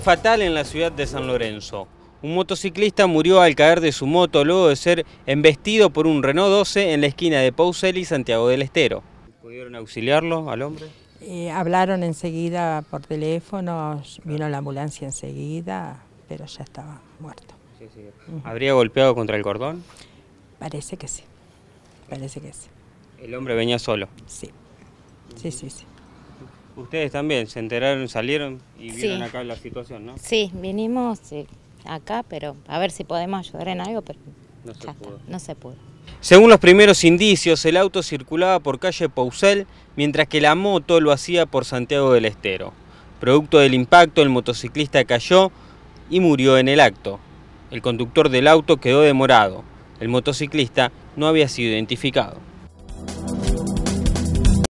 fatal en la ciudad de San Lorenzo. Un motociclista murió al caer de su moto luego de ser embestido por un Renault 12 en la esquina de Pauzeli, y Santiago del Estero. ¿Pudieron auxiliarlo al hombre? Eh, hablaron enseguida por teléfono, vino la ambulancia enseguida, pero ya estaba muerto. ¿Habría golpeado contra el cordón? Parece que sí, parece que sí. ¿El hombre venía solo? Sí, sí, sí, sí. Ustedes también se enteraron, salieron y vieron acá la situación, ¿no? Sí, vinimos eh, acá, pero a ver si podemos ayudar en algo, pero no se, pudo. no se pudo. Según los primeros indicios, el auto circulaba por calle Pousel, mientras que la moto lo hacía por Santiago del Estero. Producto del impacto, el motociclista cayó y murió en el acto. El conductor del auto quedó demorado. El motociclista no había sido identificado.